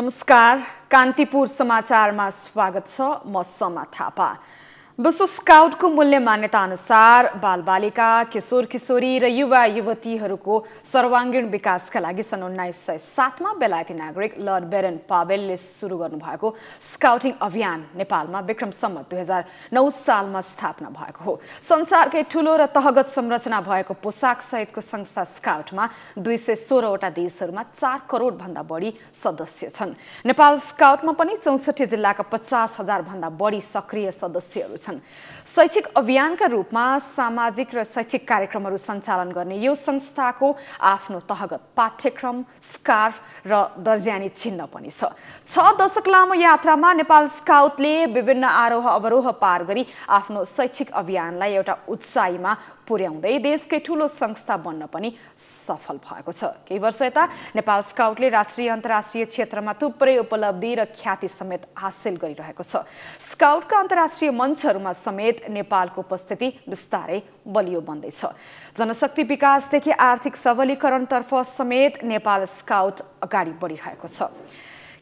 नमस्कार कान्तिपुर समाचारमा स्वागत छ म समा थापा विश्व स्काउटको मूल्य मान्यता अनुसार बालबालिका किशोर किशोरी र युवा युवतीहरूको सर्वाङ्गीण विकासका लागि सन् उन्नाइस सय सातमा बेलायती नागरिक लर्ड बेरन पावेलले सुरु गर्नुभएको स्काउटिङ अभियान नेपालमा विक्रम सम्म दुई हजार नौ सालमा स्थापना भएको हो संसारकै ठूलो र तहगत संरचना भएको पोसाक सहितको संस्था स्काउटमा दुई सय सोह्रवटा देशहरूमा चार करोडभन्दा बढी सदस्य छन् नेपाल स्काउटमा पनि चौसठी जिल्लाका पचास हजारभन्दा बढी सक्रिय सदस्यहरू शैक्षिक अभियानका रूपमा सामाजिक र शैक्षिक कार्यक्रमहरू सञ्चालन गर्ने यो संस्थाको आफ्नो तहगत पाठ्यक्रम स्कार्फ र दर्ज्यानी चिन्ह पनि छ छ दशक लामो यात्रामा नेपाल स्काउटले विभिन्न आरोह अवरोह पार गरी आफ्नो शैक्षिक अभियानलाई एउटा उत्साहीमा पुर्याउँदै देशकै ठुलो संस्था बन्न पनि सफल भएको छ केही वर्ष यता नेपाल स्काउटले राष्ट्रिय अन्तर्राष्ट्रिय क्षेत्रमा थुप्रै उपलब्धि र ख्याति समेत हासिल गरिरहेको छ स्काउटका अन्तर्राष्ट्रिय मञ्चहरूमा समेत नेपालको उपस्थिति बिस्तारै बलियो बन्दैछ जनशक्ति विकासदेखि आर्थिक सबलीकरणतर्फ समेत नेपाल स्काउट अगाडि बढिरहेको छ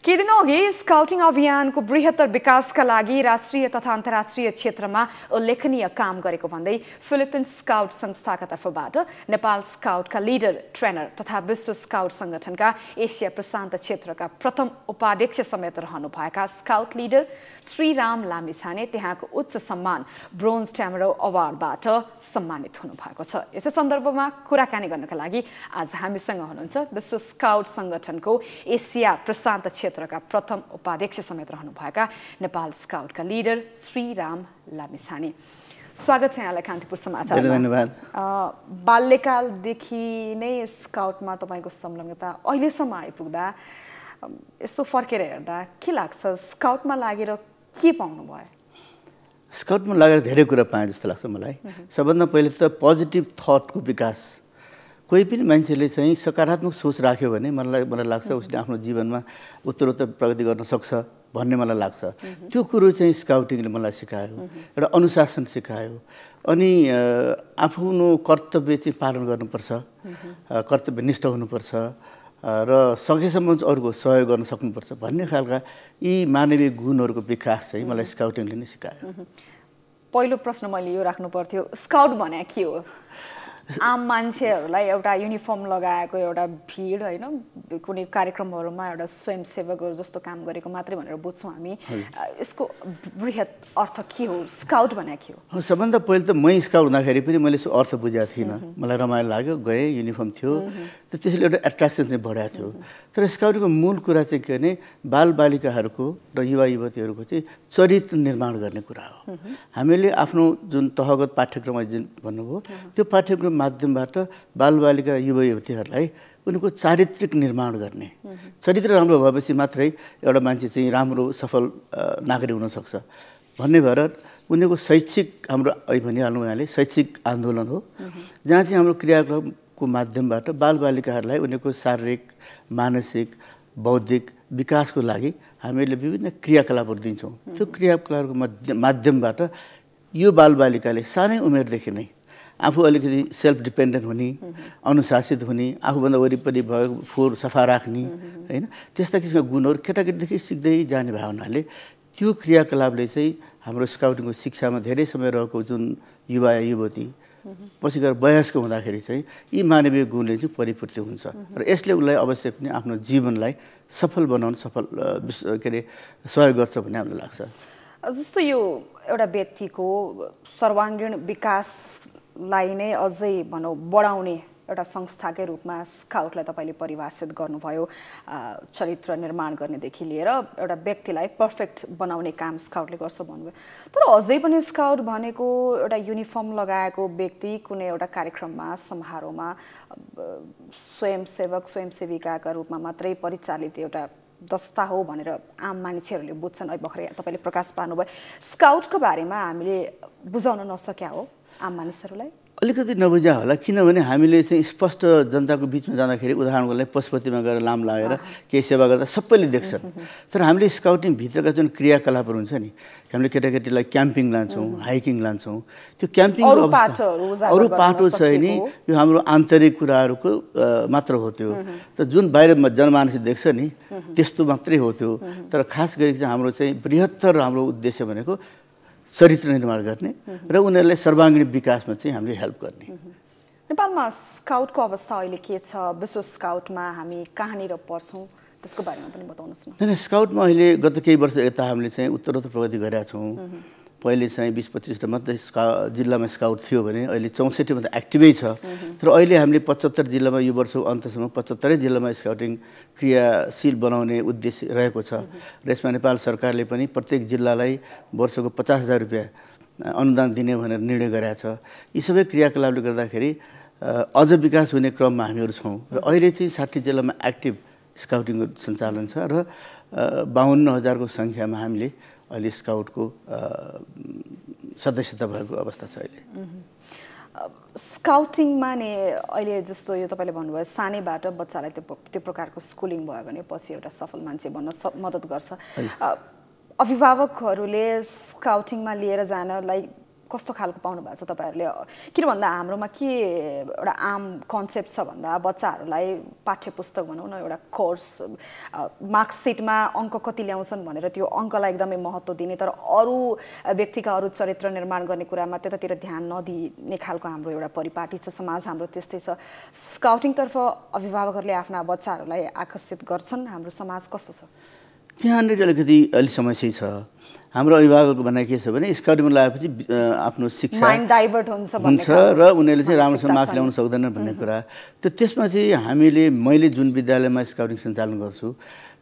केही दिन अघि स्काउटिङ अभियानको बृहत्तर विकासका लागि राष्ट्रिय तथा अन्तर्राष्ट्रिय क्षेत्रमा उल्लेखनीय काम गरेको भन्दै फिलिपिन्स स्काउट संस्थाका तर्फबाट नेपाल स्काउटका लिडर ट्रेनर तथा विश्व स्काउट संगठनका एसिया प्रशान्त क्षेत्रका प्रथम उपाध्यक्ष समेत रहनुभएका स्काउट लिडर श्रीराम लामिछाने त्यहाँको उच्च सम्मान ब्रोन्ज ट्यामरो अवार्डबाट सम्मानित हुनुभएको छ यसै सन्दर्भमा कुराकानी गर्नका लागि आज हामीसँग हुनुहुन्छ विश्व स्काउट संगठनको एसिया प्रशान्त क्षेत्र क्षेत्रका प्रथम उपाध्यक्ष समेत रहनुभएका नेपाल स्काउटका लिडर श्री राम लामिसाने स्वागत छ यहाँलाई कान्तिपुर समाचार धन्यवाद बाल्यकालदेखि नै स्काउटमा तपाईँको संलग्नता अहिलेसम्म आइपुग्दा यसो फर्केर हेर्दा के लाग्छ स्काउटमा लागेर के पाउनु भयो स्काउटमा लागेर धेरै कुरा पाएँ जस्तो लाग्छ मलाई सबभन्दा पहिले त पोजिटिभ थटको विकास कोही पनि मान्छेले चाहिँ सकारात्मक सोच राख्यो भने मलाई मलाई लाग्छ उसले आफ्नो जीवनमा उत्तरोत्तर प्रगति गर्न सक्छ भन्ने मलाई लाग्छ त्यो कुरो चाहिँ स्काउटिङले मलाई सिकायो एउटा अनुशासन सिकायो अनि आफ्नो कर्तव्य चाहिँ पालन गर्नुपर्छ कर्तव्य निष्ठ हुनुपर्छ र सकेसम्म चाहिँ अरूको सहयोग गर्न सक्नुपर्छ भन्ने खालका यी मानवीय गुणहरूको विकास चाहिँ मलाई स्काउटिङले नै सिकायो पहिलो प्रश्न मैले यो राख्नु पर्थ्यो स्काउट भने के हो आम मान्छेहरूलाई एउटा युनिफर्म लगाएको एउटा भिड होइन कुनै कार्यक्रमहरूमा एउटा स्वयंसेवकहरू जस्तो काम गरेको मात्रै भनेर बुझ्छौँ हामी यसको वृहत अर्थ के हो स्काउट भनेको के हो सबभन्दा पहिले त मै स्काउट हुँदाखेरि पनि मैले यसो अर्थ बुझाएको थिइनँ मलाई रमाइलो लाग्यो गएँ युनिफर्म थियो त्यसले एउटा एट्र्याक्सन चाहिँ बढाएको थियो तर स्काउटको मूल कुरा चाहिँ के भने बालबालिकाहरूको र युवा युवतीहरूको चाहिँ चरित्र निर्माण गर्ने कुरा हो हामीले आफ्नो जुन तहगत पाठ्यक्रम जुन भन्नुभयो त्यो पाठ्यक्रम माध्यमबाट बालबालिका युवा युवतीहरूलाई उनको चारित्रिक निर्माण गर्ने चरित्र राम्रो भएपछि मात्रै एउटा मान्छे चाहिँ राम्रो सफल नागरिक हुनसक्छ भन्ने भएर उनीहरूको शैक्षिक हाम्रो भनिहाल्नु उहाँले शैक्षिक आन्दोलन हो जहाँ चाहिँ हाम्रो क्रियाकलाप को माध्यमबाट बालबालिकाहरूलाई उनीहरूको शारीरिक मानसिक बौद्धिक विकासको लागि हामीहरूले विभिन्न क्रियाकलापहरू दिन्छौँ त्यो क्रियाकलापको माध्य माध्यमबाट यो बालबालिकाले सानै उमेरदेखि नै आफू अलिकति सेल्फ डिपेन्डेन्ट हुने अनुशासित हुने आफूभन्दा वरिपरि भयो फोहोर सफा राख्ने होइन त्यस्ता किसिमका गुणहरू केटाकेटीदेखि सिक्दै जाने भावनाले त्यो क्रियाकलापले चाहिँ हाम्रो स्काउटिङको शिक्षामा धेरै समय रहेको जुन युवा युवती पछि गएर वयस्क हुँदाखेरि चाहिँ यी मानवीय गुणले चाहिँ परिपूर्ति हुन्छ र यसले उसलाई अवश्य पनि आफ्नो जीवनलाई सफल बनाउन सफल के अरे सहयोग गर्छ भन्ने हामीलाई लाग्छ जस्तो यो एउटा व्यक्तिको सर्वाङ्गीण विकासलाई नै अझै भनौँ बढाउने एउटा संस्थाकै रूपमा स्काउटलाई तपाईँले परिभाषित गर्नुभयो चरित्र निर्माण गर्नेदेखि लिएर एउटा व्यक्तिलाई पर्फेक्ट बनाउने काम स्काउटले गर्छ भन्नुभयो तर अझै पनि स्काउट भनेको एउटा युनिफर्म लगाएको व्यक्ति कुनै एउटा कार्यक्रममा समारोहमा स्वयंसेवक स्वयंसेविकाका रूपमा मात्रै परिचालित एउटा दस्ता हो भनेर आम मानिसहरूले बुझ्छन् अहिले भर्खरै तपाईँले प्रकाश पार्नुभयो स्काउटको बारेमा हामीले बुझाउन नसक्या हो आम मानिसहरूलाई अलिकति नबुझ्या होला किनभने हामीले चाहिँ स्पष्ट जनताको बिचमा जाँदाखेरि उदाहरणको लागि पशुपतिमा गएर लाम लागेर केही सेवा गर्दा सबैले देख्छन् तर हामीले स्काउटिङभित्रका जुन क्रियाकलापहरू हुन्छ नि हामीले केटाकेटीलाई क्याम्पिङ लान्छौँ हाइकिङ लान्छौँ त्यो क्याम्पिङ अरू पाटो छ नि यो हाम्रो आन्तरिक कुराहरूको मात्र हो त्यो तर जुन बाहिर जनमानस देख्छ नि त्यस्तो मात्रै हो त्यो तर खास गरी चाहिँ हाम्रो चाहिँ बृहत्तर हाम्रो उद्देश्य भनेको चरित्र निर्माण गर्ने र उनीहरूलाई सर्वाङ्गीण विकासमा चाहिँ हामीले हेल्प गर्ने नेपालमा स्काउटको अवस्था अहिले के छ विश्व स्काउटमा हामी कहाँनिर पर्छौँ त्यसको बारेमा पनि बताउनुहोस् न स्काउटमा अहिले गत केही वर्ष यता हामीले चाहिँ उत्तरोत्तर प्रगति गरेका छौँ पहिले चाहिँ बिस पच्चिसवटा मात्रै स्का जिल्लामा स्काउट थियो भने अहिले चौसठी मात्रै एक्टिभै छ तर अहिले हामीले पचहत्तर जिल्लामा यो वर्ष अन्तसम्म पचहत्तरै जिल्लामा स्काउटिङ क्रियाशील बनाउने उद्देश्य रहेको छ र यसमा नेपाल सरकारले पनि प्रत्येक जिल्लालाई वर्षको पचास हजार रुपियाँ अनुदान दिने भनेर निर्णय गराएको छ यी सबै क्रियाकलापले गर्दाखेरि अझ विकास हुने क्रममा हामीहरू छौँ र अहिले चाहिँ साठी जिल्लामा एक्टिभ स्काउटिङको सञ्चालन छ र बाहन्न हजारको सङ्ख्यामा हामीले अहिले स्काउटको सदस्यता भएको अवस्था छ अहिले स्काउटिङमा नै अहिले जस्तो यो तपाईँले भन्नुभयो सानैबाट बच्चालाई त्यो त्यो प्रकारको स्कुलिङ भयो भने पछि एउटा सफल मान्छे बन्न मद्दत गर्छ अभिभावकहरूले स्काउटिङमा लिएर लाइक कस्तो खालको पाउनु भएको छ तपाईँहरूले किन भन्दा हाम्रोमा के एउटा आम कन्सेप्ट छ भन्दा बच्चाहरूलाई पाठ्य पुस्तक भनौँ न एउटा कोर्स मार्क्सिटमा अङ्क कति ल्याउँछन् भनेर त्यो अङ्कलाई एकदमै महत्त्व दिने तर अरू व्यक्तिका अरू चरित्र निर्माण गर्ने कुरामा त्यतातिर ध्यान नदिने खालको हाम्रो एउटा परिपाटी छ समाज हाम्रो त्यस्तै छ स्काउटिङतर्फ अभिभावकहरूले आफ्ना बच्चाहरूलाई आकर्षित गर्छन् हाम्रो समाज कस्तो छ त्यहाँनिर अलिकति अलिक समस्या छ हाम्रो अभिभावकको भनाइ के छ भने स्काउटमा लगाएपछि आफ्नो शिक्षा डाइभर्ट हुन्छ हुन्छ र उनीहरूले चाहिँ राम्रोसँग मार्क्स ल्याउन सक्दैन भन्ने कुरा त त्यसमा चाहिँ हामीले मैले जुन विद्यालयमा स्काउटिङ सञ्चालन गर्छु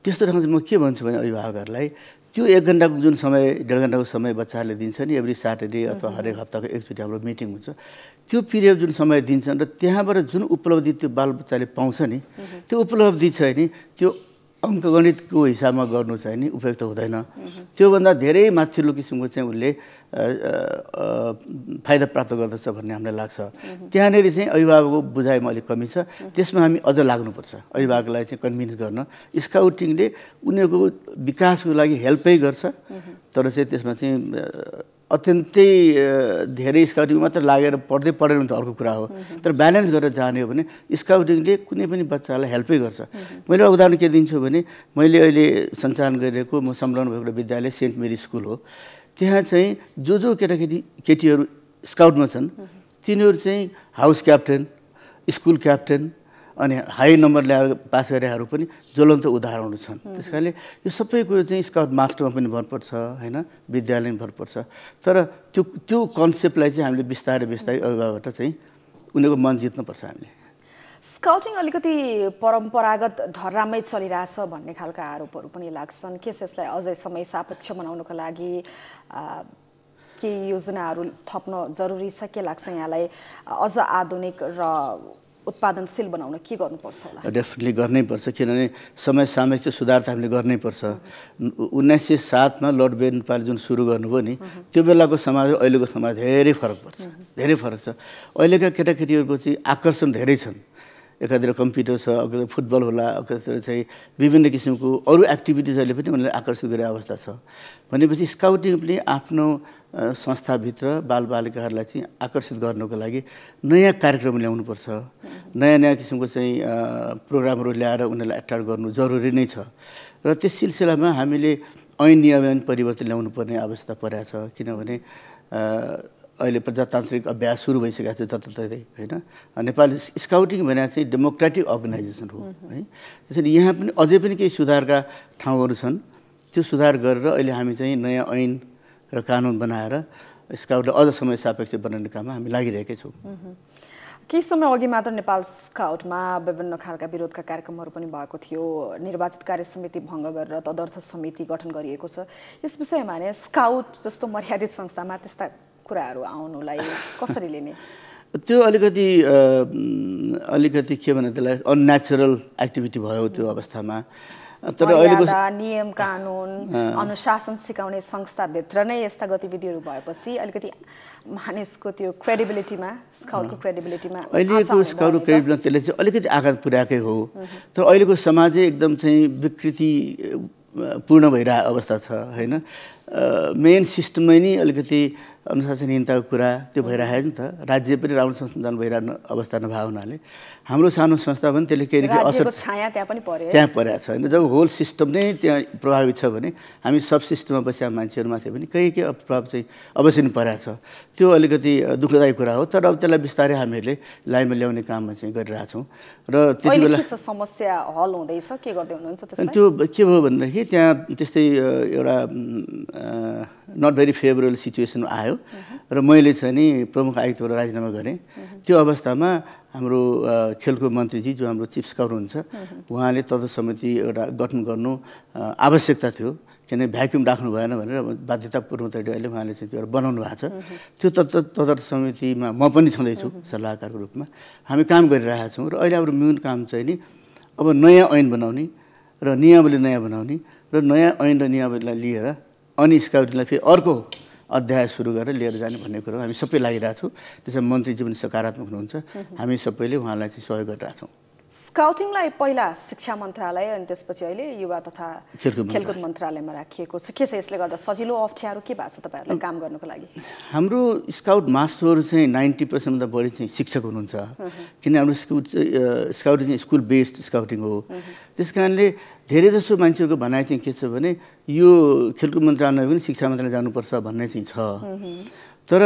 त्यस्तो ठाउँमा चाहिँ म के भन्छु भने अभिभावकहरूलाई त्यो एक घन्टाको जुन समय डेढ घन्टाको समय बच्चाहरूले दिन्छ नि एभ्री स्याटरडे अथवा हरेक हप्ताको एकचोटि हाम्रो मिटिङ हुन्छ त्यो पिरियड जुन समय दिन्छन् र त्यहाँबाट जुन उपलब्धि त्यो बालबच्चाले पाउँछ नि त्यो उपलब्धि छ नि त्यो अङ्कगणितको हिसाबमा गर्नु चाहिँ नि उपयुक्त हुँदैन त्योभन्दा धेरै माथिल्लो किसिमको चाहिँ उसले फाइदा प्राप्त गर्दछ भन्ने हामीलाई लाग्छ त्यहाँनिर चाहिँ अभिभावकको बुझाइमा अलिक कमी छ त्यसमा हामी अझ लाग्नुपर्छ अभिभावकलाई चाहिँ कन्भिन्स गर्न स्काउटिङले उनीहरूको विकासको लागि हेल्पै गर्छ तर चाहिँ त्यसमा चाहिँ अत्यन्तै धेरै स्काउटिङ मात्र लागेर पढ्दै पढेन भने त अर्को कुरा हो तर ब्यालेन्स गरेर जाने हो भने स्काउटिङले कुनै पनि बच्चालाई हेल्पै गर्छ मैले उदाहरण के दिन्छु भने मैले अहिले सञ्चालन गरिरहेको म संलग्न भएको विद्यालय सेन्ट मेरी स्कुल हो त्यहाँ चाहिँ जो जो केटाकेटी केटीहरू स्काउटमा छन् तिनीहरू चाहिँ हाउस क्याप्टेन स्कुल क्याप्टेन अनि हाई नम्बर ल्याएर पास गरेहरू पनि ज्वलन्त उदाहरणहरू छन् त्यस कारणले यो सबै कुरो चाहिँ स्काउट मास्टरमा पनि भर भरपर्छ होइन विद्यालय भर पर्छ तर त्यो त्यो कन्सेप्टलाई चाहिँ हामीले बिस्तारै बिस्तारै अगाडिबाट चाहिँ उनीहरूको मन जित्नुपर्छ हामीले स्काउटिङ अलिकति परम्परागत धरामै चलिरहेछ भन्ने खालका आरोपहरू पनि लाग्छन् के यसलाई अझै समय सापेक्ष बनाउनको लागि केही योजनाहरू थप्न जरुरी छ के लाग्छ यहाँलाई अझ आधुनिक र उत्पादनशील बनाउन के गर्नुपर्छ होला डेफिनेटली गर्नैपर्छ किनभने समय समय चाहिँ सुधार त हामीले गर्नैपर्छ उन्नाइस सय सातमा लर्ड नेपाली जुन सुरु गर्नुभयो नि त्यो बेलाको समाज अहिलेको समाज धेरै फरक पर्छ धेरै फरक छ अहिलेका केटाकेटीहरूको चाहिँ आकर्षण धेरै छन् एकातिर कम्प्युटर छ अर्कोतिर फुटबल होला अर्कोतिर चाहिँ विभिन्न किसिमको अरू एक्टिभिटिजहरूले पनि उनीहरूलाई आकर्षित गरेको अवस्था छ भनेपछि स्काउटिङले आफ्नो संस्थाभित्र बालबालिकाहरूलाई चाहिँ आकर्षित गर्नको लागि नयाँ कार्यक्रम ल्याउनुपर्छ नयाँ नयाँ किसिमको चाहिँ प्रोग्रामहरू ल्याएर उनीहरूलाई एट्र्याक्ट गर्नु जरुरी नै छ र त्यस सिलसिलामा हामीले ऐन नियम परिवर्तन ल्याउनु पर्ने आवश्यकता परेको छ किनभने अहिले प्रजातान्त्रिक अभ्यास सुरु भइसकेको छ जताततै होइन नेपाली स्काउटिङ भनेको चाहिँ डेमोक्रेटिक अर्गनाइजेसन हो है त्यसरी यहाँ पनि अझै पनि केही सुधारका ठाउँहरू छन् त्यो सुधार गरेर अहिले हामी चाहिँ नयाँ ऐन र कानुन बनाएर स्काउटलाई अझ समय सापेक्ष बनाउने काममा हामी लागिरहेकै छौँ केही समय अघि मात्र नेपाल स्काउटमा विभिन्न खालका विरोधका कार्यक्रमहरू पनि भएको थियो निर्वाचित कार्य समिति भङ्ग गरेर तदर्थ समिति गठन गरिएको छ यस विषयमा नै स्काउट जस्तो मर्यादित संस्थामा त्यस्ता कुराहरू आउनुलाई कसरी लिने त्यो अलिकति अलिकति के भने त्यसलाई अन्नेचुरल एक्टिभिटी भयो त्यो अवस्थामा तर अहिलेको नियम कानुन अनुशासन सिकाउने संस्थाभित्र नै यस्ता गतिविधिहरू भएपछि अलिकति मानिसको त्यो क्रेडिबिलिटीमा स्काउटको क्रेडिबिलिटीमा अहिलेको स्काउटको क्रेडिबिलिटीमा त्यसले चाहिँ अलिकति आघात पुर्याएकै हो तर अहिलेको समाजै एकदम चाहिँ विकृति पूर्ण भइरहेको अवस्था छ होइन मेन सिस्टममै नै अलिकति अनुशासनहीनताको कुरा त्यो भइरहेको छ नि त राज्य पनि राम्रो संशोधन भइरहनु अवस्था नभएको हुनाले हाम्रो सानो संस्था पनि त्यसले केही न केही असर त्यहाँ परेको छ होइन जब होल सिस्टम नै त्यहाँ प्रभावित छ भने हामी सब सिस्टममा बसेका मान्छेहरूमाथि पनि केही केही प्रभाव चाहिँ अवश्य नै परेको छ त्यो अलिकति दुःखदायी कुरा हो तर अब त्यसलाई बिस्तारै हामीहरूले लाइनमा ल्याउने काममा चाहिँ गरिरहेछौँ र त्यति बेला समस्या हल हुँदैछ के गर्दै हुनुहुन्छ त्यो के भयो भनेदेखि त्यहाँ त्यस्तै एउटा नट भेरी फेभरेबल सिचुएसन आयो र मैले चाहिँ नि प्रमुख आयुक्तबाट राजीनामा गरेँ त्यो अवस्थामा हाम्रो खेलकुद मन्त्रीजी जो हाम्रो चिफ स्काउट हुनुहुन्छ उहाँले तदर्थ समिति एउटा गठन गर्नु आवश्यकता थियो किनभने भ्याक्युम राख्नु भएन भनेर बाध्यतापूर्ण अहिले उहाँले चाहिँ त्यो एउटा बनाउनु भएको छ त्यो तदर्थ समितिमा म पनि छँदैछु सल्लाहकारको रूपमा हामी काम गरिरहेका छौँ र अहिले हाम्रो मेन काम चाहिँ नि अब नयाँ ऐन बनाउने र नियमावली नयाँ बनाउने र नयाँ ऐन र नियमावलीलाई लिएर अनि स्काउटिङलाई फेरि अर्को अध्याय सुरु गरेर लिएर जाने भन्ने कुरो हामी सबै लागिरहेछौँ त्यसमा मन्त्रीजी पनि सकारात्मक हुनुहुन्छ हामी सबैले उहाँलाई चाहिँ सहयोग गरिरहेछौँ स्काउटिङलाई पहिला शिक्षा मन्त्रालय अनि त्यसपछि अहिले युवा तथा खेलकुद मन्त्रालयमा राखिएको छ के छ यसले गर्दा सजिलो अप्ठ्यारो के भएको छ तपाईँहरूलाई काम गर्नुको लागि हाम्रो स्काउट मास्टरहरू चाहिँ नाइन्टी पर्सेन्टभन्दा बढी चाहिँ शिक्षक हुनुहुन्छ किन हाम्रो स्कुल स्काउटिङ चाहिँ स्कुल बेस्ड स्काउटिङ हो त्यस कारणले धेरैजसो मान्छेहरूको भनाइ चाहिँ के छ भने यो खेलकुद मन्त्रालय पनि शिक्षा मन्त्रालय जानुपर्छ भन्ने चाहिँ छ तर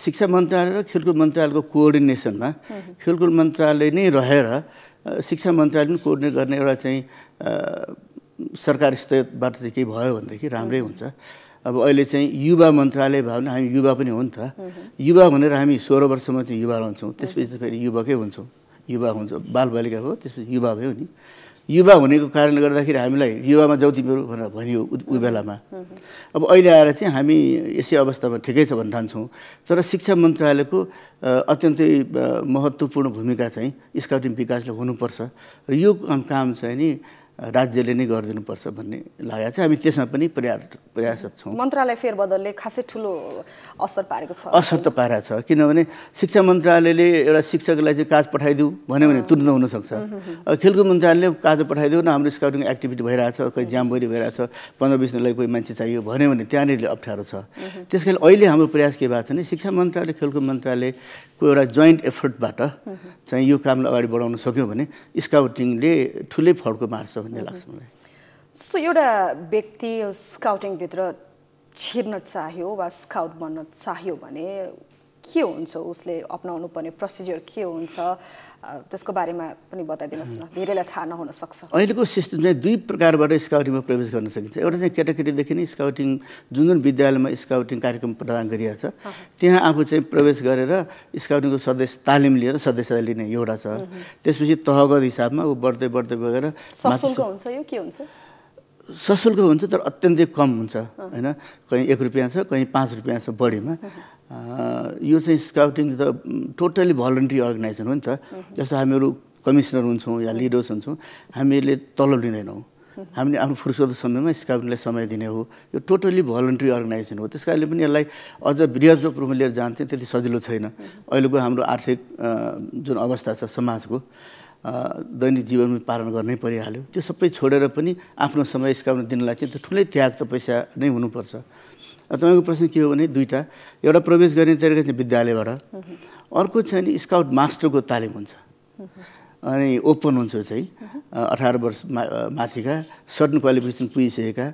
शिक्षा मन्त्रालय र खेलकुद मन्त्रालयको कोअर्डिनेसनमा खेलकुद मन्त्रालय नै रहेर शिक्षा मन्त्रालय नै कोअर्डिनेट गर्ने एउटा चाहिँ सरकार स्तरबाट चाहिँ केही भयो भनेदेखि राम्रै हुन्छ अब अहिले चाहिँ युवा मन्त्रालय भयो भने हामी युवा पनि हो नि त युवा भनेर हामी सोह्र वर्षमा चाहिँ युवा रहन्छौँ त्यसपछि त फेरि युवकै हुन्छौँ युवा हुन्छ बालबालिका हो त्यसपछि युवा भयो नि युवा हुनेको कारणले गर्दाखेरि हामीलाई युवामा ज्योति मेरो भनेर भनियो ऊ बेलामा अब अहिले आएर चाहिँ हामी यसै अवस्थामा ठिकै छ भन्न थान्छौँ तर शिक्षा मन्त्रालयको अत्यन्तै महत्त्वपूर्ण भूमिका चाहिँ स्काउटिङ विकासले हुनुपर्छ र यो काम चाहिँ नि राज्यले नै गरिदिनुपर्छ भन्ने लागेको छ हामी त्यसमा पनि प्रयास प्रयासत छौँ मन्त्रालय फेरबदलले खासै ठुलो असर पारेको छ असर त पारेको छ किनभने शिक्षा मन्त्रालयले एउटा शिक्षकलाई चाहिँ काज पठाइदिऊ भन्यो भने तुरन्त हुनसक्छ खेलकुद मन्त्रालयले काज पठाइदिऊ न हाम्रो स्काउटिङ एक्टिभिटी भइरहेछ कोही ज्याम्बोरी भइरहेछ पन्ध्र बिस दिनलाई कोही मान्छे चाहियो भन्यो भने त्यहाँनिर अप्ठ्यारो छ त्यस कारण अहिले हाम्रो प्रयास के भएको छ भने शिक्षा मन्त्रालय खेलकुद मन्त्रालयको एउटा जोइन्ट एफर्टबाट चाहिँ यो कामलाई अगाडि बढाउन सक्यो भने स्काउटिङले ठुलै फड्को मार्छ भन्ने लाग्छ मलाई जस्तो एउटा व्यक्ति स्काउटिङभित्र छिर्न चाह्यो वा स्काउट बन्न चाह्यो भने के हुन्छ उसले अप्नाउनु पर्ने प्रोसिजर के हुन्छ त्यसको बारेमा पनि बताइदिनुहोस् न धेरैलाई थाहा नहुन सक्छ अहिलेको सिस्टम चाहिँ दुई प्रकारबाट स्काउटिङमा प्रवेश गर्न सकिन्छ एउटा चाहिँ केटाकेटीदेखि नै स्काउटिङ जुन जुन विद्यालयमा स्काउटिङ कार्यक्रम प्रदान गरिएको छ त्यहाँ आफू चाहिँ प्रवेश गरेर स्काउटिङको सदस्य तालिम लिएर सदस्यता लिने एउटा छ त्यसपछि तहगत हिसाबमा ऊ बढ्दै बढ्दै गएर हुन्छ यो के हुन्छ सशुल्क हुन्छ तर अत्यन्तै कम हुन्छ होइन कहीँ एक रुपियाँ छ कहीँ पाँच रुपियाँ छ बढीमा यो चाहिँ स्काउटिङ त टोटल्ली भलन्ट्री अर्गनाइजेसन हो नि त जस्तो हामीहरू कमिसनर हुन्छौँ या लिडर्स हुन्छौँ हामीहरूले तलब लिँदैनौँ हामीले आफ्नो फुर्सद समयमा स्काउटिङलाई समय दिने हो यो टोटल्ली भलन्ट्री अर्गनाइजेसन हो त्यस कारणले पनि यसलाई अझ वृहत रूपमा लिएर जान्थ्यो त्यति सजिलो छैन अहिलेको हाम्रो आर्थिक जुन अवस्था छ समाजको दैनिक जीवनमा पालन गर्नै परिहाल्यो त्यो सबै छोडेर पनि आफ्नो समय स्काउटिङ दिनलाई चाहिँ त्यो ठुलै त्याग त पैसा नै हुनुपर्छ तपाईँको प्रश्न के हो भने दुईवटा एउटा प्रवेश गर्ने तरिका चाहिँ विद्यालयबाट अर्को छ नि स्काउट मास्टरको तालिम हुन्छ अनि ओपन हुन्छ चाहिँ अठार वर्ष माथिका सर्टन क्वालिफिकेसन पुगिसकेका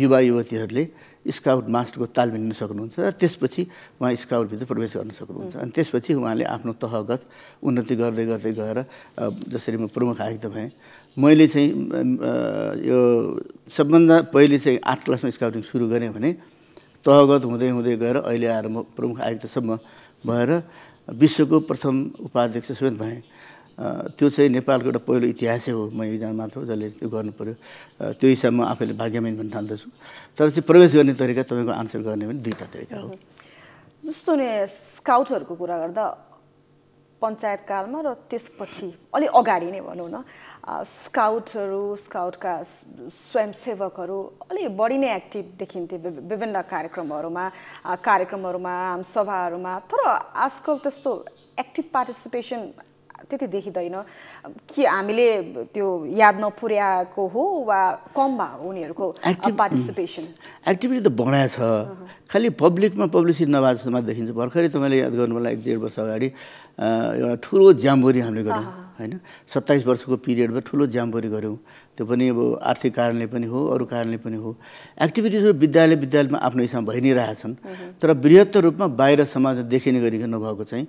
युवा युवतीहरूले स्काउट मास्टरको तालिम लिन सक्नुहुन्छ र त्यसपछि उहाँ स्काउटभित्र प्रवेश गर्न सक्नुहुन्छ अनि त्यसपछि उहाँले आफ्नो तहगत उन्नति गर्दै गर्दै गएर जसरी म प्रमुख आयुक्त भएँ मैले चाहिँ यो सबभन्दा पहिले चाहिँ आठ क्लासमा स्काउटिङ सुरु गरेँ भने तहगत हुँदै हुँदै गएर अहिले आएर म प्रमुख आयुक्तसम्म भएर विश्वको प्रथम उपाध्यक्ष समेत भएँ त्यो चाहिँ नेपालको एउटा पहिलो इतिहासै हो म एकजना मात्र हो जसले त्यो गर्नु पऱ्यो त्यो हिसाबमा आफैले भाग्यमान भन्न थाल्दछु तर चाहिँ प्रवेश गर्ने तरिका तपाईँको आन्सर गर्ने भने दुईवटा तरिका हो जस्तो स्काउटहरूको कुरा गर्दा पञ्चायतकालमा र त्यसपछि अलि अगाडि नै भनौँ न स्काउटहरू स्काउटका स्वयंसेवकहरू अलि बढी नै एक्टिभ देखिन्थे विभिन्न कार्यक्रमहरूमा कार्यक्रमहरूमा सभाहरूमा तर आजकल त्यस्तो एक्टिभ पार्टिसिपेसन त्यति देखिँदैन के हामीले त्यो याद नपुर्याएको हो वा कम भएको उनीहरूको पार्टिसिपेसन एक्टिभिटी त बढाएछ खालि पब्लिकमा पब्लिसिटी मात्रै देखिन्छ भर्खरै तपाईँले याद गर्नुभयो एक डेढ वर्ष अगाडि एउटा ठुलो ज्याम्बोरी हामीले गऱ्यौँ होइन सत्ताइस वर्षको पिरियडमा ठुलो ज्याम्बोरी गऱ्यौँ त्यो पनि अब आर्थिक कारणले पनि हो अरू कारणले पनि हो एक्टिभिटिजहरू विद्यालय विद्यालयमा आफ्नो हिसाबमा भइ नै रहेछन् तर वृहत्तर रूपमा बाहिर समाजमा देखिने गरिकन नभएको चाहिँ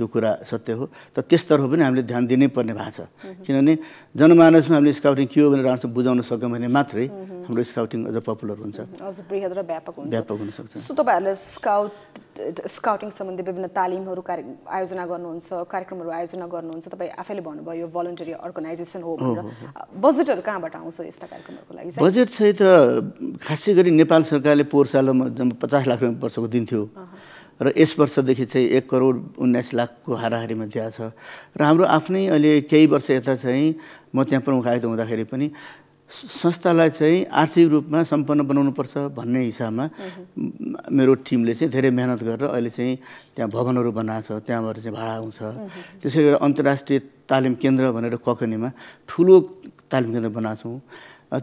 त्यो कुरा सत्य हो तर त्यसतर्फ पनि हामीले ध्यान दिनै पर्ने भएको छ किनभने जनमानसमा हामीले स्काउटिङ के हो भनेर राम्रोसँग बुझाउन सक्यौँ भने मात्रै हाम्रो स्काउटिङ अझ पपुलर हुन्छ व्यापक व्यापक सक्छ जस्तो तपाईँहरूले स्काउट स्काउटिङ सम्बन्धी विभिन्न तालिमहरू कार्य आयोजना गर्नुहुन्छ कार्यक्रमहरू आयोजना गर्नुहुन्छ तपाईँ आफैले भन्नुभयो भलन्टियर अर्गनाइजेसन हो भनेर बजेटहरू कहाँबाट आउँछ यस्ता कार्यक्रमहरूको लागि बजेट चाहिँ त खासै गरी नेपाल सरकारले पोहोर सालमा जम्मा पचास लाख रुपियाँ वर्षको दिन्थ्यो र यस वर्षदेखि चाहिँ एक करोड उन्नाइस लाखको हाराहारीमा दिएको छ र हाम्रो आफ्नै अहिले केही वर्ष यता चाहिँ म त्यहाँ प्रमुख आयुक्त हुँदाखेरि पनि संस्थालाई चाहिँ आर्थिक रूपमा सम्पन्न बनाउनुपर्छ भन्ने हिसाबमा मेरो टिमले चाहिँ धेरै मेहनत गरेर अहिले चाहिँ त्यहाँ भवनहरू बनाएको छ त्यहाँबाट चाहिँ भाडा आउँछ त्यसै गरेर अन्तर्राष्ट्रिय तालिम केन्द्र भनेर ककनीमा ठुलो तालिम केन्द्र बनाएको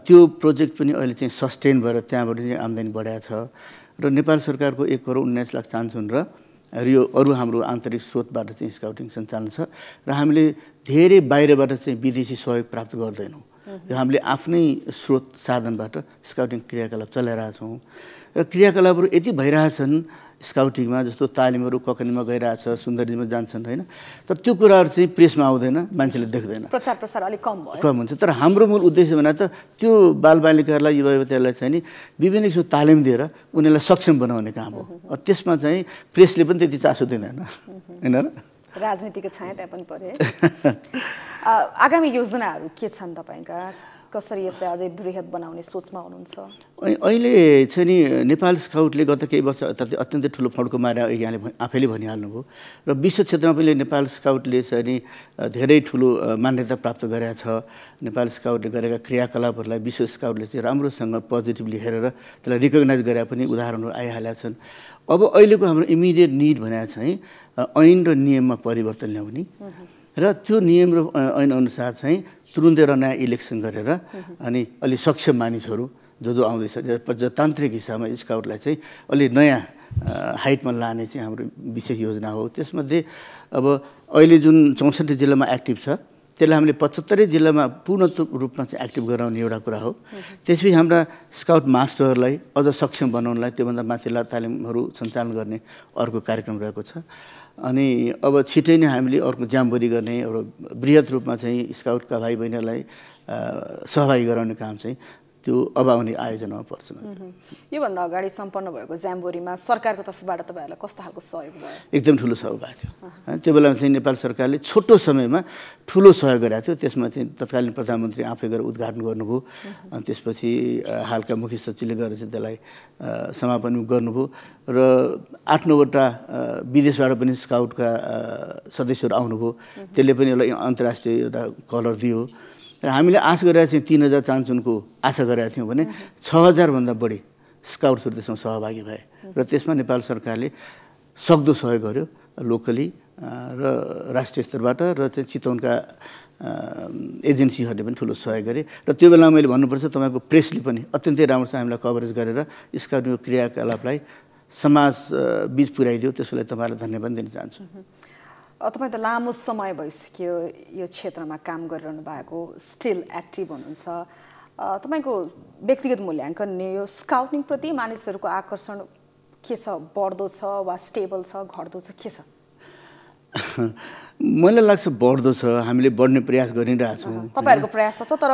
छौँ त्यो प्रोजेक्ट पनि अहिले चाहिँ सस्टेन भएर त्यहाँबाट चाहिँ आम्दानी बढाएको छ र नेपाल सरकारको एक करोड उन्नाइस लाख चान्सुन र यो अरू हाम्रो आन्तरिक स्रोतबाट चाहिँ स्काउटिङ सञ्चालन छ र हामीले धेरै बाहिरबाट चाहिँ विदेशी सहयोग प्राप्त गर्दैनौँ हामीले आफ्नै स्रोत साधनबाट स्काउटिङ क्रियाकलाप चलाइरहेछौँ र क्रियाकलापहरू यति भइरहेछन् स्काउटिङमा जस्तो तालिमहरू ककनीमा गइरहेछ सुन्दरीमा जान्छन् होइन तर त्यो कुराहरू चाहिँ प्रेसमा आउँदैन मान्छेले देख्दैन प्रचार प्रसार अलिक कम भयो कम हुन्छ तर हाम्रो मूल उद्देश्य भने त त्यो बालबालिकाहरूलाई युवायुवतीहरूलाई चाहिँ नि विभिन्न किसिमको तालिम दिएर उनीहरूलाई सक्षम बनाउने काम हो त्यसमा चाहिँ प्रेसले पनि त्यति चासो दिँदैन होइन राजनीतिको छाया त्यहाँ पनि पऱ्यो आगामी योजनाहरू के छन् तपाईँका कसरी यसलाई अझै वृहत बनाउने सोचमा हुनुहुन्छ अहिले चाहिँ नि नेपाल स्काउटले गत केही वर्ष अत्यन्तै ठुलो फड्को मारेर यहाँले आफैले भनिहाल्नुभयो र विश्व क्षेत्रमा पनि नेपाल स्काउटले चाहिँ नि धेरै ठुलो मान्यता प्राप्त गरेका छ नेपाल स्काउटले गरेका क्रियाकलापहरूलाई विश्व स्काउटले चाहिँ राम्रोसँग पोजिटिभली हेरेर त्यसलाई रिकगनाइज गरेर पनि उदाहरणहरू आइहालेका छन् अब अहिलेको हाम्रो इमिडिएट निड भनेको चाहिँ ऐन र नियममा परिवर्तन ल्याउने र त्यो नियम र ऐनअनुसार चाहिँ तुरुन्तै एउटा नयाँ इलेक्सन गरेर अनि अलि सक्षम मानिसहरू जो जो आउँदैछ प्रजातान्त्रिक हिसाबमा स्काउटलाई चाहिँ अलि नयाँ हाइटमा लाने चाहिँ हाम्रो विशेष योजना हो त्यसमध्ये अब अहिले जुन चौसठी जिल्लामा एक्टिभ छ त्यसलाई हामीले पचहत्तरै जिल्लामा पूर्ण रूपमा चाहिँ एक्टिभ गराउने एउटा कुरा हो त्यसपछि हाम्रा स्काउट मास्टरहरूलाई अझ सक्षम बनाउनलाई त्योभन्दा माथिल्ला तालिमहरू सञ्चालन गर्ने अर्को कार्यक्रम रहेको छ अनि अब छिटै नै हामीले अर्को ज्याम्बोरी गर्ने एउटा वृहत रूपमा चाहिँ स्काउटका भाइ बहिनीहरूलाई सहभागी गराउने काम चाहिँ त्यो अब आउने आयोजनामा पर्छ योभन्दा अगाडि सम्पन्न भएको ज्याम्बोरीमा सरकारको तर्फबाट तपाईँहरूलाई कस्तो खालको सहयोग भयो एकदम ठुलो सहयोग भएको थियो त्यो बेलामा चाहिँ नेपाल सरकारले छोटो समयमा ठुलो सहयोग गरेको थियो त्यसमा चाहिँ तत्कालीन प्रधानमन्त्री आफै गएर उद्घाटन गर्नुभयो अनि त्यसपछि हालका मुख्य सचिवले गएर चाहिँ त्यसलाई समापन गर्नुभयो र आठ नौवटा विदेशबाट पनि स्काउटका सदस्यहरू आउनुभयो त्यसले पनि एउटा अन्तर्राष्ट्रिय एउटा कलर दियो र हामीले आश गरेका थियौँ तिन हजार चान्चुनको आशा गरेका थियौँ भने छ हजारभन्दा बढी स्काउट्सहरू त्यसमा सहभागी भए र त्यसमा नेपाल सरकारले सक्दो सहयोग गर्यो लोकली र राष्ट्रिय स्तरबाट र चाहिँ चितवनका एजेन्सीहरूले पनि ठुलो सहयोग गरे र त्यो बेलामा मैले भन्नुपर्छ तपाईँको प्रेसले पनि अत्यन्तै राम्रोसँग हामीलाई कभरेज गरेर स्काउटको क्रियाकलापलाई समाज बिच पुर्याइदियो त्यसको लागि तपाईँलाई धन्यवाद दिन चाहन्छु तपाईँ त लामो समय भइसक्यो यो क्षेत्रमा काम गरिरहनु भएको स्टिल एक्टिभ हुनुहुन्छ तपाईँको व्यक्तिगत मूल्याङ्कन नै यो स्काउटिङप्रति मानिसहरूको आकर्षण के छ बढ्दो छ वा स्टेबल छ घट्दो छ के छ मलाई लाग्छ बढ्दो छ हामीले बढ्ने प्रयास गरिरहेछौँ तपाईँहरूको प्रयास त छ तर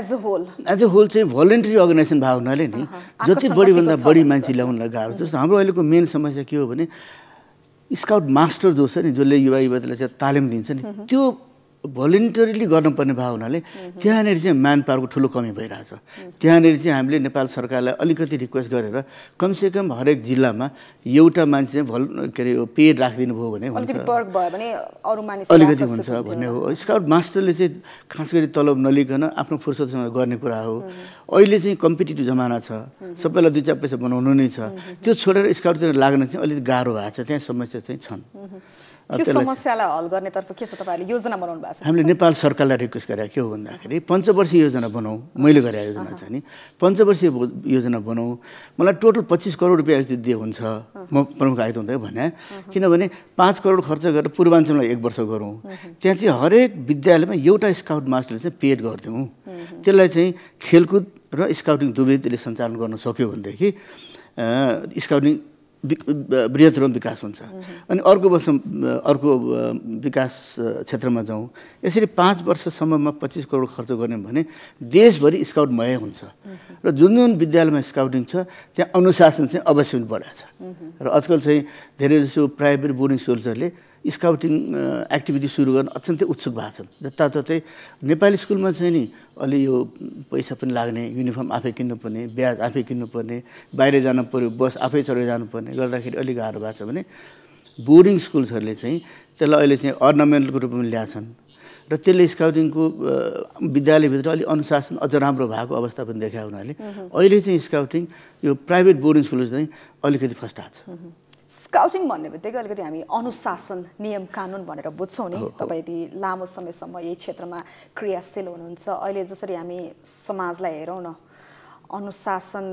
as a whole as a whole चाहिँ भोलिन्ट्री अर्गनाइजेसन भएको हुनाले नि जति बढीभन्दा बढी मान्छे ल्याउनलाई गाह्रो जस्तो हाम्रो अहिलेको मेन समस्या के हो भने स्काउट मास्टर जो छ नि जसले युवा युवतीलाई चाहिँ तालिम दिन्छ नि त्यो भोलिन्टरीली गर्नुपर्ने भएको हुनाले त्यहाँनिर चाहिँ म्यान पावरको ठुलो कमी भइरहेछ त्यहाँनिर चाहिँ हामीले नेपाल सरकारलाई अलिकति रिक्वेस्ट गरेर कमसेकम हरेक जिल्लामा एउटा मान्छे भल के अरे पेड राखिदिनु भयो भने हुन्छ अलिकति हुन्छ भन्ने हो स्काउट मास्टरले चाहिँ खास गरी तलब नलिकन आफ्नो फुर्सदसँग गर्ने कुरा हो अहिले चाहिँ कम्पिटेटिभ जमाना छ सबैलाई दुई चार पैसा बनाउनु नै छ त्यो छोडेर स्काउटतिर लाग्न चाहिँ अलिकति गाह्रो भएको छ त्यहाँ समस्या चाहिँ छन् हामीले नेपाल सरकारलाई रिक्वेस्ट गरेका के हो भन्दाखेरि पञ्चवर्षीय योजना बनाऊ मैले गरे योजना छ नि पञ्चवर्षीय योजना बनाऊ मलाई टोटल पच्चिस करोड रुपियाँ दिए हुन्छ म प्रमुख आयुक्त हुँदै भने किनभने पाँच करोड खर्च गरेर पूर्वाञ्चलमा एक वर्ष गरौँ त्यहाँ चाहिँ हरेक विद्यालयमा एउटा स्काउट मास्टरले चाहिँ पेड गरिदिउँ त्यसलाई चाहिँ खेलकुद र स्काउटिङ दुवै त्यसले सञ्चालन गर्न सक्यो भनेदेखि स्काउटिङ वृहत्तम विकास हुन्छ अनि अर्को वर्ष अर्को विकास क्षेत्रमा जाउँ यसरी पाँच वर्षसम्ममा पच्चिस करोड खर्च गर्ने भने देशभरि स्काउटमय हुन्छ र जुन जुन विद्यालयमा स्काउटिङ छ त्यहाँ अनुशासन चाहिँ अवश्य पनि बढाएको छ र आजकल चाहिँ धेरैजसो प्राइभेट बोर्डिङ स्कुल्सहरूले स्काउटिङ एक्टिभिटी सुरु गर्न अत्यन्तै उत्सुक भएको छन् जताततै नेपाली स्कुलमा चाहिँ नि अलि यो पैसा पनि लाग्ने युनिफर्म आफै किन्नुपर्ने ब्याज आफै किन्नुपर्ने बाहिर जानु पऱ्यो बस आफै चढेर जानुपर्ने गर्दाखेरि अलिक गाह्रो भएको छ भने बोर्डिङ स्कुल्सहरूले चाहिँ त्यसलाई अहिले चाहिँ अर्नामेन्टलको रूपमा छन् र त्यसले स्काउटिङको विद्यालयभित्र अलिक अनुशासन अझ राम्रो भएको अवस्था पनि देखायो उनीहरूले अहिले चाहिँ स्काउटिङ यो प्राइभेट बोर्डिङ स्कुल चाहिँ अलिकति फस्टाएको छ स्काउटिङ भन्ने बित्तिकै अलिकति हामी अनुशासन नियम कानुन भनेर बुझ्छौँ नि तपाईँ यदि लामो समयसम्म यही क्षेत्रमा क्रियाशील हुनुहुन्छ अहिले जसरी हामी समाजलाई हेरौँ न अनुशासन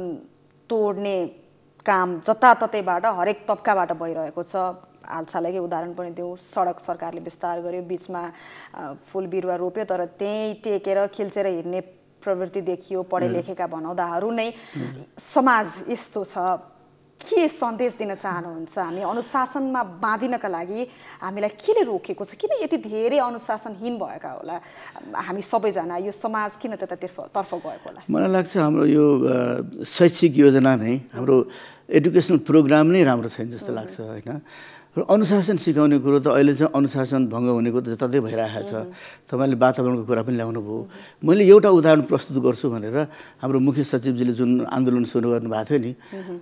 तोड्ने काम जताततैबाट हरेक तब्काबाट भइरहेको छ हालसालैकै उदाहरण पनि दिउँ सडक सरकारले विस्तार गर्यो बिचमा फुल बिरुवा रोप्यो तर त्यहीँ टेकेर खिल्चेर हिँड्ने प्रवृत्ति देखियो पढे लेखेका भनाउँदाहरू नै समाज यस्तो छ के सन्देश दिन चाहनुहुन्छ हामी अनुशासनमा बाँधिनका लागि हामीलाई केले रोकेको छ किन यति धेरै अनुशासनहीन भएका होला हामी सबैजना यो समाज किन त्यतातिर्फ तर्फ गएको होला मलाई लाग्छ हाम्रो यो शैक्षिक योजना नै हाम्रो एडुकेसनल प्रोग्राम नै राम्रो छैन जस्तो लाग्छ होइन र अनुशासन सिकाउने कुरो त अहिले चाहिँ अनुशासन भङ्ग हुने कुरो त जतातै भइरहेको छ तपाईँले वातावरणको कुरा पनि ल्याउनु भयो मैले एउटा उदाहरण प्रस्तुत गर्छु भनेर हाम्रो मुख्य सचिवजीले जुन आन्दोलन सुरु गर्नुभएको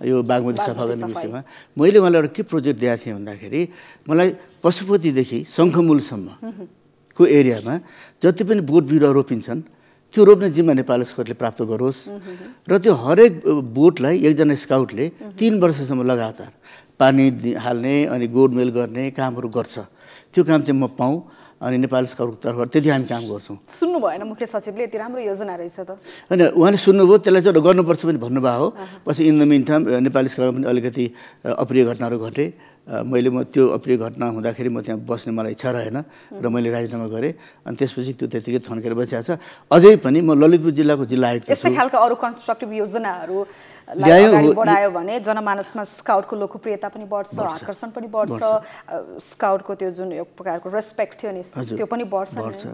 थियो नि यो बागमती सफा गर्ने विषयमा मैले उहाँलाई एउटा के प्रोजेक्ट दिएको थिएँ भन्दाखेरि मलाई पशुपतिदेखि शङ्खमूलसम्मको एरियामा जति पनि बोट बिरुवा रोपिन्छन् त्यो रोप्ने जिम्मा नेपाल स्कोटले प्राप्त गरोस् र त्यो हरेक बोटलाई एकजना स्काउटले तिन वर्षसम्म लगातार पानी हाल्ने अनि गोडमेल गर्ने कामहरू गर्छ त्यो काम चाहिँ म पाउँ अनि नेपाल सरकारको तर्फबाट त्यति हामी काम गर्छौँ सुन्नु भएन मुख्य सचिवले यति राम्रो योजना रहेछ त होइन उहाँले सुन्नुभयो त्यसलाई चाहिँ गर्नुपर्छ पनि भन्नुभएको हो पछि in the meantime Nepali सरकारमा पनि अलिकति अप्रिय घटनाहरू घटे मैले म त्यो अप्रिय घटना हुँदाखेरि म त्यहाँ बस्ने मलाई इच्छा रहेन र मैले राजीनामा गरेँ अनि त्यसपछि त्यो त्यतिकै थन्केर बसिरहेको छ अझै पनि म ललितपुर जिल्लाको जिल्ला आयुक्त यस्तै खालका अरू कन्स्ट्रक्टिभ योजनाहरू ल्यायो बढायो भने जनमानसमा स्काउटको लोकप्रियता पनि बढ्छ आकर्षण पनि बढ्छ स्काउटको त्यो जुन एक प्रकारको रेस्पेक्ट थियो नि त्यो पनि बढ्छ बढ्छ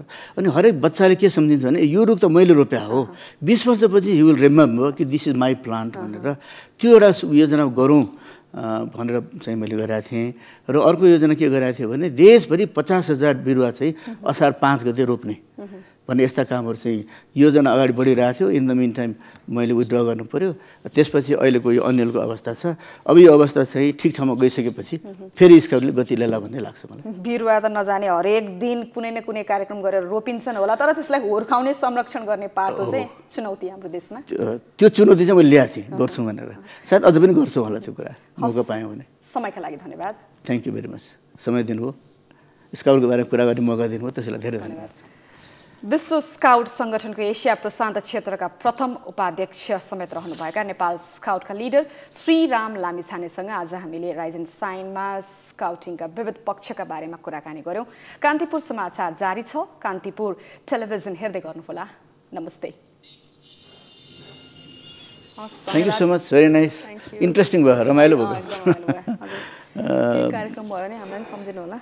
अनि हरेक बच्चाले के सम्झिन्छ भने यो रुख त मैले रोप्या हो बिस वर्षपछि यु विल रिमेम्बर कि दिस इज माई प्लान्ट भनेर त्यो एउटा योजना गरौँ भनेर चाहिँ मैले गराएको थिएँ र अर्को योजना के गराएको थिएँ भने देशभरि पचास हजार बिरुवा चाहिँ असार पाँच गते रोप्ने भन्ने यस्ता कामहरू चाहिँ योजना अगाडि बढिरहेको थियो इन द मिन टाइम मैले विथड्र गर्नु पऱ्यो त्यसपछि अहिलेको यो अन्यलको अवस्था छ अब यो अवस्था चाहिँ ठिक ठाउँमा गइसकेपछि फेरि स्काउटले गति ल्याला भन्ने लाग्छ मलाई बिरुवा त नजाने हरेक दिन कुनै न कुनै कार्यक्रम गरेर रोपिन्छन् होला तर त्यसलाई हुर्काउने संरक्षण गर्ने पाटो चाहिँ चुनौती हाम्रो देशमा त्यो चुनौती चाहिँ मैले ल्याएको थिएँ गर्छु भनेर सायद अझ पनि गर्छु होला त्यो कुरा मौका पायौँ भने समयका लागि धन्यवाद थ्याङ्क यू भेरी मच समय दिनुभयो स्काउटको बारेमा कुरा गर्ने मौका दिनुभयो त्यसैलाई धेरै धन्यवाद विश्व स्काउट सङ्गठनको एसिया प्रशान्त क्षेत्रका प्रथम उपाध्यक्ष समेत रहनुभएका नेपाल स्काउटका लिडर श्री राम लामिछानेसँग आज हामीले राइज एन्ड साइनमा स्काउटिङका विविध पक्षका बारेमा कुराकानी गर्यौँ कान्तिपुर समाचार जारी छ कान्तिपुर टेलिभिजन हेर्दै गर्नुहोला नमस्ते thank you so much very nice interesting भयो रमाइलो भयो कार्यक्रम भयो भने हामीलाई सम्झिनु होला